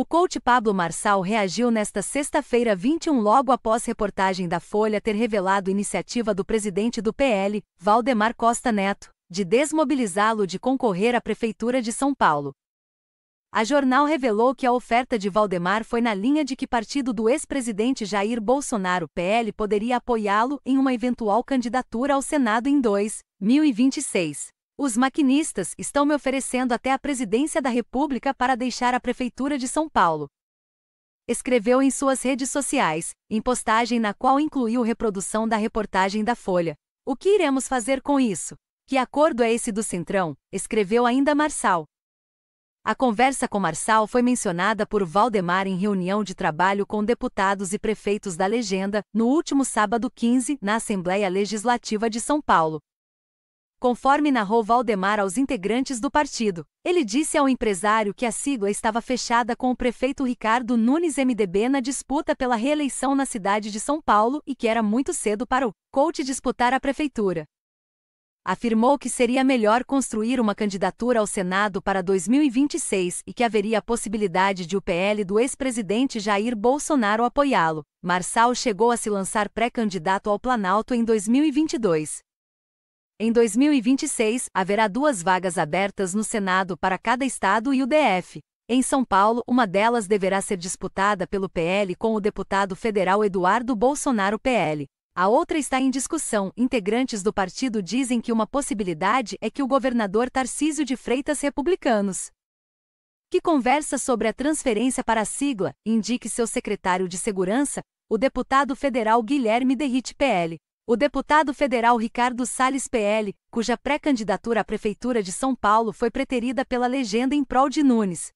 O coach Pablo Marçal reagiu nesta sexta-feira 21 logo após reportagem da Folha ter revelado iniciativa do presidente do PL, Valdemar Costa Neto, de desmobilizá-lo de concorrer à Prefeitura de São Paulo. A jornal revelou que a oferta de Valdemar foi na linha de que partido do ex-presidente Jair Bolsonaro PL poderia apoiá-lo em uma eventual candidatura ao Senado em 2026. Os maquinistas estão me oferecendo até a presidência da República para deixar a Prefeitura de São Paulo. Escreveu em suas redes sociais, em postagem na qual incluiu reprodução da reportagem da Folha. O que iremos fazer com isso? Que acordo é esse do Centrão? Escreveu ainda Marçal. A conversa com Marçal foi mencionada por Valdemar em reunião de trabalho com deputados e prefeitos da legenda, no último sábado 15, na Assembleia Legislativa de São Paulo conforme narrou Valdemar aos integrantes do partido. Ele disse ao empresário que a sigla estava fechada com o prefeito Ricardo Nunes MDB na disputa pela reeleição na cidade de São Paulo e que era muito cedo para o coach disputar a prefeitura afirmou que seria melhor construir uma candidatura ao Senado para 2026 e que haveria a possibilidade de o PL do ex-presidente Jair Bolsonaro apoiá-lo. Marçal chegou a se lançar pré-candidato ao Planalto em 2022. Em 2026, haverá duas vagas abertas no Senado para cada estado e o DF. Em São Paulo, uma delas deverá ser disputada pelo PL com o deputado federal Eduardo Bolsonaro PL. A outra está em discussão. Integrantes do partido dizem que uma possibilidade é que o governador Tarcísio de Freitas Republicanos, que conversa sobre a transferência para a sigla, indique seu secretário de segurança, o deputado federal Guilherme Derrite PL. O deputado federal Ricardo Salles PL, cuja pré-candidatura à Prefeitura de São Paulo foi preterida pela legenda em prol de Nunes,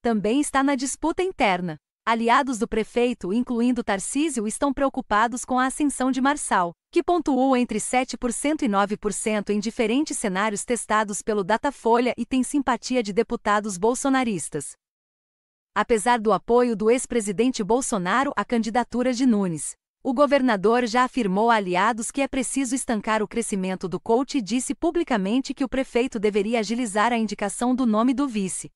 também está na disputa interna. Aliados do prefeito, incluindo Tarcísio, estão preocupados com a ascensão de Marçal, que pontuou entre 7% e 9% em diferentes cenários testados pelo Datafolha e tem simpatia de deputados bolsonaristas. Apesar do apoio do ex-presidente Bolsonaro à candidatura de Nunes, o governador já afirmou a aliados que é preciso estancar o crescimento do coach e disse publicamente que o prefeito deveria agilizar a indicação do nome do vice.